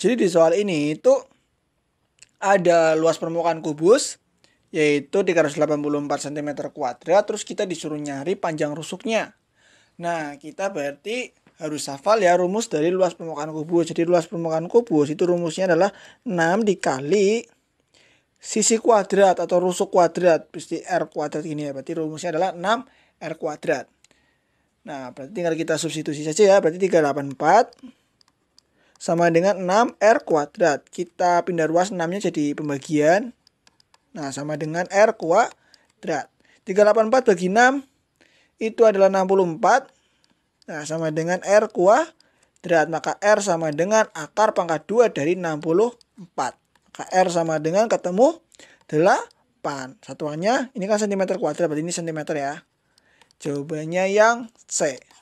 Jadi di soal ini itu ada luas permukaan kubus yaitu 384 cm kuadrat terus kita disuruh nyari panjang rusuknya. Nah, kita berarti harus hafal ya rumus dari luas permukaan kubus. Jadi luas permukaan kubus itu rumusnya adalah 6 dikali sisi kuadrat atau rusuk kuadrat. berarti R kuadrat ini ya. Berarti rumusnya adalah 6 R kuadrat. Nah, berarti tinggal kita substitusi saja ya. Berarti 384 sama dengan 6R kuadrat. Kita pindah ruas 6-nya jadi pembagian. Nah, sama dengan R kuadrat. 384 bagi 6 itu adalah 64. Nah, sama dengan R kuadrat. Maka R sama dengan akar pangkat 2 dari 64. Maka R sama dengan ketemu 8. Satuannya, ini kan sentimeter kuadrat, berarti ini sentimeter ya. Jawabannya yang C.